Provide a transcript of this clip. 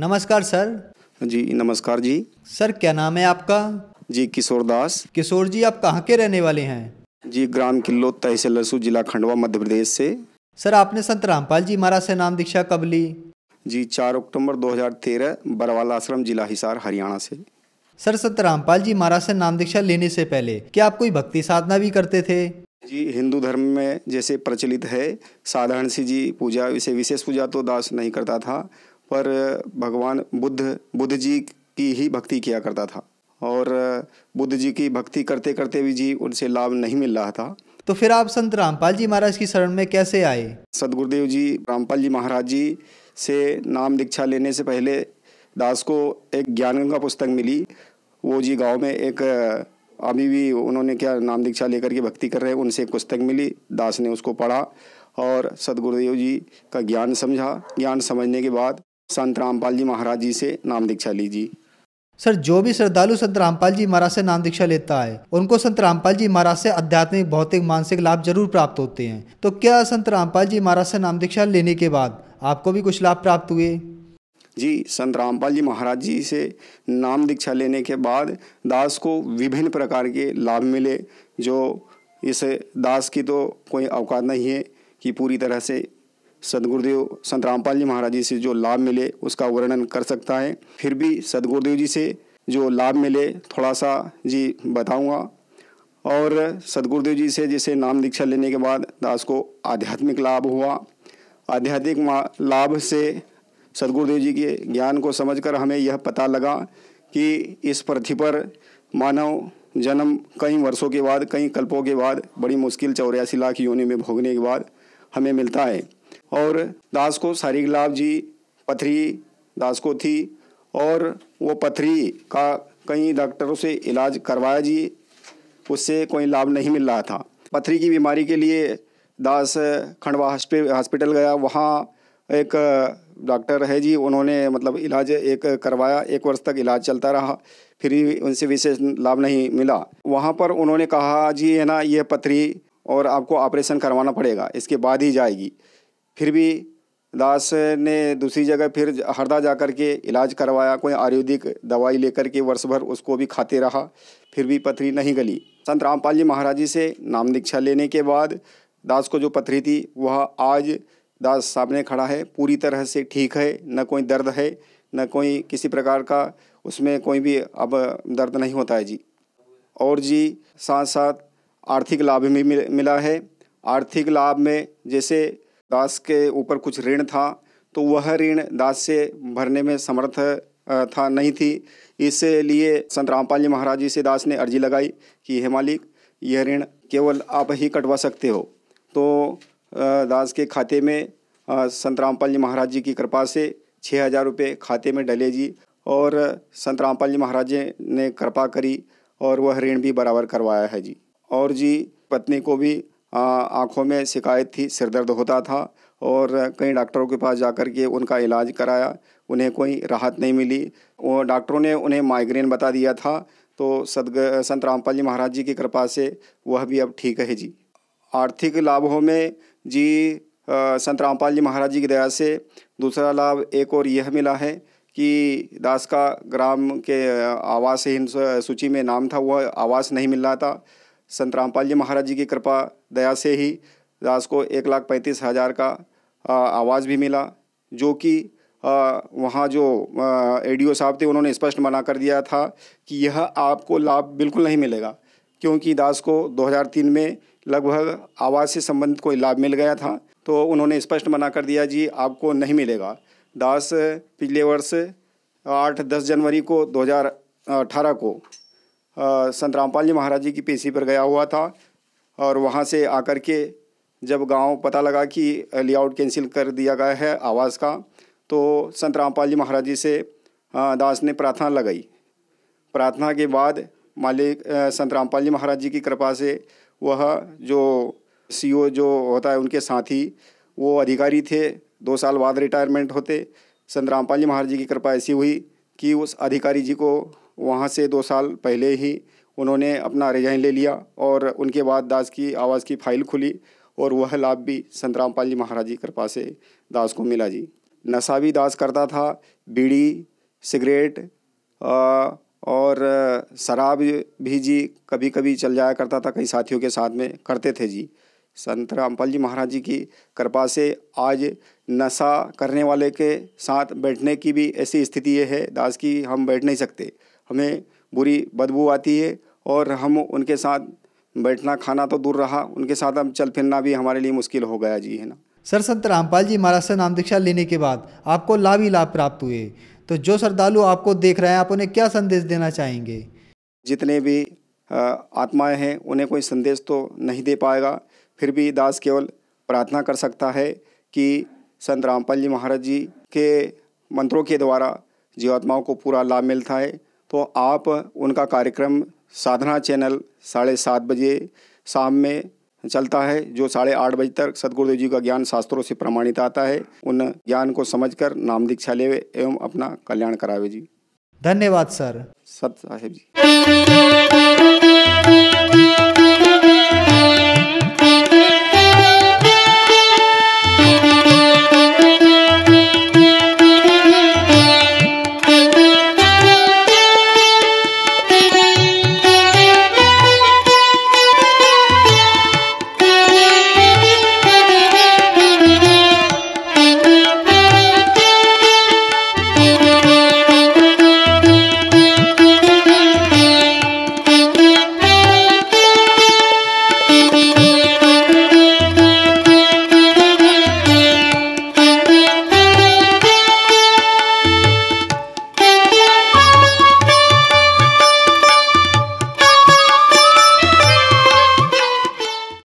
नमस्कार सर जी नमस्कार जी सर क्या नाम है आपका जी किशोर दास किशोर जी आप कहाँ के रहने वाले हैं जी ग्राम किलो तहसील लसू जिला खंडवा मध्य प्रदेश से सर आपने संत रामपाल जी महाराज से नाम दीक्षा कब ली जी चार अक्टूबर 2013 बरवाला आश्रम जिला हिसार हरियाणा से सर संत रामपाल जी महाराज से नाम दीक्षा लेने से पहले क्या आप कोई भक्ति साधना भी करते थे जी हिंदू धर्म में जैसे प्रचलित है साधारण सी जी पूजा विशेष पूजा तो दास नहीं करता था पर भगवान बुद्ध बुद्ध जी की ही भक्ति किया करता था और बुद्ध जी की भक्ति करते करते भी जी उनसे लाभ नहीं मिल रहा था तो फिर आप संत रामपाल जी महाराज की शरण में कैसे आए सदगुरुदेव जी रामपाल जी महाराज जी से नाम दीक्षा लेने से पहले दास को एक ज्ञान गंगा पुस्तक मिली वो जी गांव में एक अभी भी उन्होंने क्या नाम दीक्षा लेकर के भक्ति कर रहे हैं उनसे एक पुस्तक मिली दास ने उसको पढ़ा और सदगुरुदेव जी का ज्ञान समझा ज्ञान समझने के बाद संत रामपाल जी महाराज जी से नाम दीक्षा लीजिए सर जो भी श्रद्धालु संत रामपाल जी महाराज से नाम दीक्षा लेता है उनको संत रामपाल जी महाराज से आध्यात्मिक भौतिक मानसिक लाभ जरूर प्राप्त होते हैं तो क्या संत रामपाल जी महाराज से नाम दीक्षा लेने के बाद आपको भी कुछ लाभ प्राप्त हुए जी संत रामपाल जी महाराज जी से नाम दीक्षा लेने के बाद दास को विभिन्न प्रकार के लाभ मिले जो इस दास की तो कोई अवकात नहीं है कि पूरी तरह से सदगुरुदेव संत रामपाल जी महाराज जी से जो लाभ मिले उसका वर्णन कर सकता है फिर भी सदगुरुदेव जी से जो लाभ मिले थोड़ा सा जी बताऊंगा और सदगुरुदेव जी से जैसे नाम दीक्षा लेने के बाद दास को आध्यात्मिक लाभ हुआ आध्यात्मिक लाभ से सदगुरुदेव जी के ज्ञान को समझकर हमें यह पता लगा कि इस पृथ्वी पर मानव जन्म कई वर्षों के बाद कई कल्पों के बाद बड़ी मुश्किल चौरासी लाख योनि में भोगने के बाद हमें मिलता है और दास को सारी गुलाब जी पथरी दास को थी और वो पथरी का कई डॉक्टरों से इलाज करवाया जी उससे कोई लाभ नहीं मिल रहा था पथरी की बीमारी के लिए दास खंडवा हॉस्पिटल गया वहाँ एक डॉक्टर है जी उन्होंने मतलब इलाज एक करवाया एक वर्ष तक इलाज चलता रहा फिर भी उनसे विशेष लाभ नहीं मिला वहाँ पर उन्होंने कहा जी है ना ये पथरी और आपको ऑपरेशन करवाना पड़ेगा इसके बाद ही जाएगी फिर भी दास ने दूसरी जगह फिर हरदा जा कर के इलाज करवाया कोई आयुर्वेदिक दवाई लेकर के वर्ष भर उसको भी खाते रहा फिर भी पथरी नहीं गली संत रामपाल जी महाराज जी से नाम दीक्षा लेने के बाद दास को जो पथरी थी वह आज दास सामने खड़ा है पूरी तरह से ठीक है न कोई दर्द है न कोई किसी प्रकार का उसमें कोई भी अब दर्द नहीं होता है जी और जी साथ साथ आर्थिक लाभ भी मिला है आर्थिक लाभ में जैसे दास के ऊपर कुछ ऋण था तो वह ऋण दास से भरने में समर्थ था नहीं थी इसलिए संत रामपाल जी महाराज जी से दास ने अर्जी लगाई कि हे मालिक यह ऋण केवल आप ही कटवा सकते हो तो दास के खाते में संत रामपाल जी महाराज जी की कृपा से छः हज़ार रुपये खाते में डले जी और संत रामपाल जी महाराज जी ने कृपा करी और वह ऋण भी बराबर करवाया है जी और जी पत्नी को भी आँखों में शिकायत थी सिर दर्द होता था और कई डॉक्टरों के पास जाकर के उनका इलाज कराया उन्हें कोई राहत नहीं मिली और डॉक्टरों ने उन्हें माइग्रेन बता दिया था तो सदग संत रामपाल जी महाराज जी की कृपा से वह भी अब ठीक है जी आर्थिक लाभों में जी संत रामपाल जी महाराज जी की दया से दूसरा लाभ एक और यह मिला है कि दास का ग्राम के आवासहीन सूची में नाम था वह आवास नहीं मिल रहा था संत रामपाल जी महाराज जी की कृपा दया से ही दास को एक लाख पैंतीस हज़ार का आवाज़ भी मिला जो कि वहाँ जो एडीओ साहब थे उन्होंने स्पष्ट मना कर दिया था कि यह आपको लाभ बिल्कुल नहीं मिलेगा क्योंकि दास को 2003 में लगभग आवाज़ से संबंधित कोई लाभ मिल गया था तो उन्होंने स्पष्ट मना कर दिया जी आपको नहीं मिलेगा दास पिछले वर्ष आठ दस जनवरी को 2018 को संत रामपाल जी महाराज जी की पेशी पर गया हुआ था और वहाँ से आकर के जब गांव पता लगा कि लेआउट कैंसिल कर दिया गया है आवाज़ का तो संत रामपाल जी महाराज जी से दास ने प्रार्थना लगाई प्रार्थना के बाद मालिक संत रामपाल जी महाराज जी की कृपा से वह जो सी जो होता है उनके साथी वो अधिकारी थे दो साल बाद रिटायरमेंट होते संत रामपाल जी महाराज जी की कृपा ऐसी हुई कि उस अधिकारी जी को वहाँ से दो साल पहले ही उन्होंने अपना रिजाइन ले लिया और उनके बाद दास की आवाज़ की फाइल खुली और वह लाभ भी संत रामपाल जी महाराज जी कृपा से दास को मिला जी नशा भी दास करता था बीड़ी सिगरेट और शराब भी जी कभी कभी चल जाया करता था कई साथियों के साथ में करते थे जी संत रामपाल जी महाराज जी की कृपा से आज नशा करने वाले के साथ बैठने की भी ऐसी स्थिति ये है दास की हम बैठ नहीं सकते हमें बुरी बदबू आती है और हम उनके साथ बैठना खाना तो दूर रहा उनके साथ हम चल फिरना भी हमारे लिए मुश्किल हो गया जी है ना सर संत रामपाल जी महाराज से नाम दीक्षा लेने के बाद आपको लाभ ही लाभ प्राप्त हुए तो जो श्रद्धालु आपको देख रहे हैं आप उन्हें क्या संदेश देना चाहेंगे जितने भी आत्माएं हैं उन्हें कोई संदेश तो नहीं दे पाएगा फिर भी दास केवल प्रार्थना कर सकता है कि संत रामपाल जी महाराज जी के मंत्रों के द्वारा जीवात्माओं को पूरा लाभ मिलता है तो आप उनका कार्यक्रम साधना चैनल साढ़े सात बजे शाम में चलता है जो साढ़े आठ बजे तक सदगुरुदेव जी का ज्ञान शास्त्रों से प्रमाणित आता है उन ज्ञान को समझकर नाम दीक्षा लेवे एवं अपना कल्याण करावे जी धन्यवाद सर सत साहेब जी